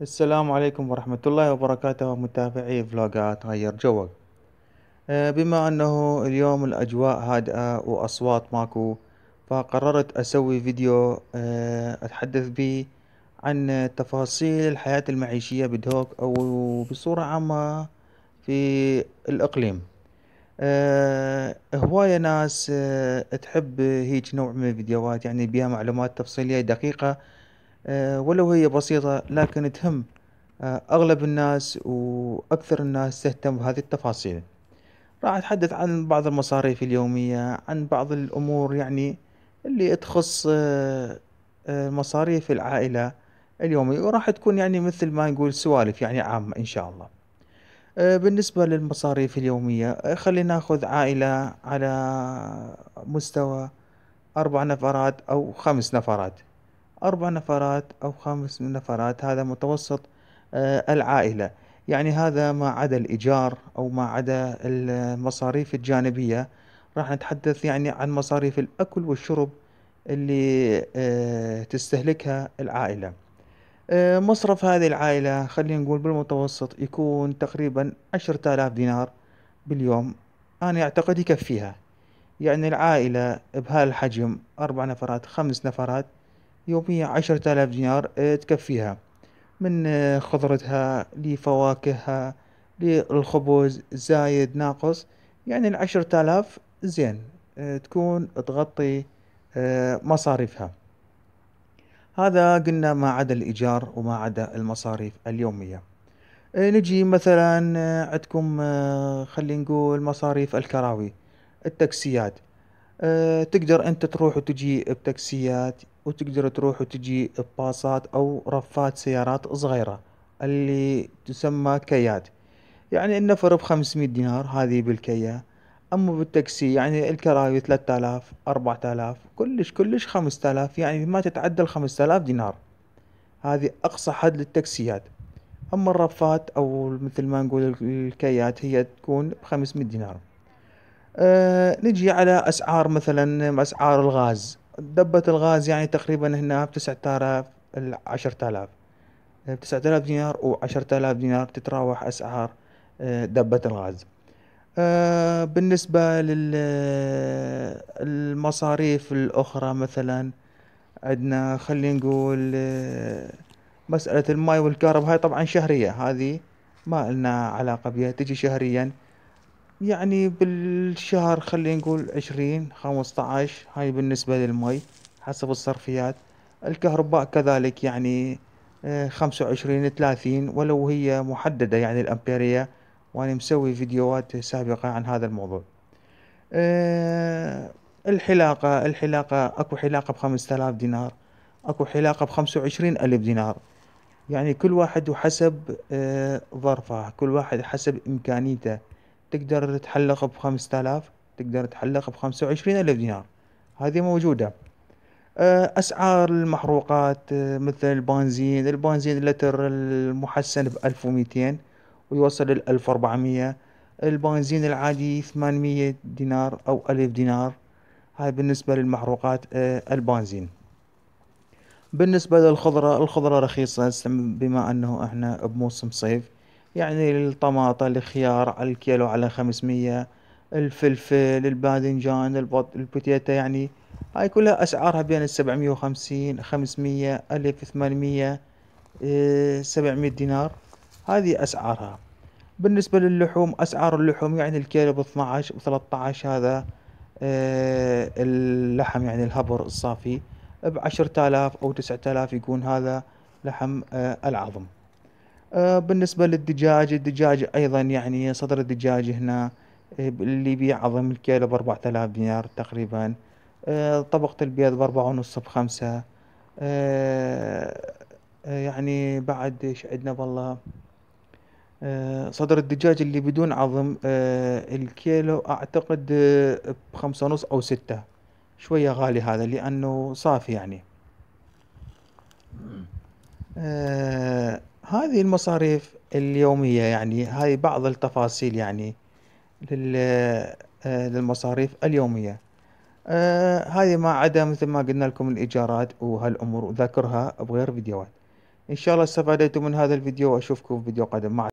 السلام عليكم ورحمة الله وبركاته متابعي فلوجات غير جوك آه، بما أنه اليوم الأجواء هادئة وأصوات ماكو فقررت أسوي فيديو آه، أتحدث به عن تفاصيل الحياة المعيشية بدهوك أو بصورة عامة في الإقليم آه، هواية ناس تحب هيج نوع من الفيديوهات يعني بيها معلومات تفصيلية دقيقة آه، ولو هي بسيطة لكن تهم آه، أغلب الناس وأكثر الناس تهتم بهذه التفاصيل راح أتحدث عن بعض المصاريف اليومية عن بعض الأمور يعني اللي تخص آه، مصاريف العائلة اليومية وراح تكون يعني مثل ما نقول سوالف يعني عامة إن شاء الله بالنسبة للمصاريف اليومية خلينا ناخذ عائلة على مستوى أربع نفرات أو خمس نفرات أربع نفرات أو خمس نفرات هذا متوسط آه، العائلة يعني هذا ما عدا الإيجار أو ما عدا المصاريف الجانبية راح نتحدث يعني عن مصاريف الأكل والشرب اللي آه، تستهلكها العائلة آه، مصرف هذه العائلة خلينا نقول بالمتوسط يكون تقريبا عشرة آلاف دينار باليوم أنا أعتقد يكفيها يعني العائلة بهالحجم أربع نفرات خمس نفرات يوميا عشرة آلاف دينار آه، تكفيها من آه، خضرتها لفواكهها للخبز زايد ناقص يعني العشرة آلاف زين آه، تكون تغطي مصاريفها هذا قلنا ما عدا الإيجار وما عدا المصاريف اليومية نجي مثلا عندكم خلينا نقول مصاريف الكراوي التاكسيات آه، تقدر انت تروح وتجي بتاكسيات وتقدر تروح وتجي بباصات او رفات سيارات صغيرة اللي تسمى كيات يعني النفر بخمسمية دينار هذه بالكية اما بالتاكسي يعني الكراوي ثلاثة الاف اربعة الاف كلش كلش خمسة الاف يعني ما تتعدى الخمسة الاف دينار هذه اقصى حد للتاكسيات اما الرفات او مثل ما نقول الكيات هي تكون بخمسمية دينار آه، نجي على اسعار مثلا اسعار الغاز دبة الغاز يعني تقريبا هنا ب 9000 ل 10000 ب 9000 دينار و 10000 دينار تتراوح اسعار آه، دبة الغاز آه، بالنسبة للمصاريف الأخرى مثلا عندنا خلينا نقول مسألة الماي والكهرباء هاي طبعا شهرية هذه ما لنا علاقة بها تجي شهريا يعني بالشهر خلينا نقول عشرين خمسة عشر هاي بالنسبة للمي حسب الصرفيات الكهرباء كذلك يعني آه، خمسة وعشرين ثلاثين ولو هي محددة يعني الأمبيرية وأنا مسوي فيديوهات سابقة عن هذا الموضوع آه، الحلاقة الحلاقة أكو حلاقة بخمسة آلاف دينار أكو حلاقة بخمسة وعشرين ألف دينار يعني كل واحد وحسب آه، ظرفه كل واحد حسب إمكانيته تقدر تحلق بخمسة آلاف تقدر تحلق بخمسة وعشرين ألف دينار هذه موجودة أه، أسعار المحروقات أه، مثل البنزين البنزين اللتر المحسن بألف وميتين ويوصل لألف وأربعمية البنزين العادي ثمانمية دينار أو ألف دينار هاي بالنسبة للمحروقات أه، البنزين بالنسبة للخضرة الخضرة رخيصة بما أنه إحنا بموسم صيف يعني الطماطة الخيار على الكيلو على خمسمية الفلفل الباذنجان البوتيتا يعني هاي كلها أسعارها بين السبعمية وخمسين خمسمية ألف ثمانمية آه، سبعمية دينار هذه أسعارها بالنسبة للحوم أسعار اللحوم يعني الكيلو باثناعش وثلاثة عشر هذا آه، اللحم يعني الهبر الصافي بعشرة آلاف أو تسعة آلاف يكون هذا لحم آه، العظم آه، بالنسبة للدجاج الدجاج أيضا يعني صدر الدجاج هنا آه، اللي يبيع عظم الكيلو بأربعة آلاف دينار تقريبا آه، طبقة البيض بأربعة ونص بخمسة يعني بعد ايش عندنا والله صدر الدجاج اللي بدون عظم الكيلو أعتقد بخمسة ونص أو ستة شوية غالي هذا لأنه صافي يعني هذه المصاريف اليومية يعني هاي بعض التفاصيل يعني آه، للمصاريف اليومية آه، هذه ما عدا مثل ما قلنا لكم الإيجارات وهالأمور وذكرها بغير فيديوهات إن شاء الله استفاديتم من هذا الفيديو وأشوفكم في فيديو قادم مع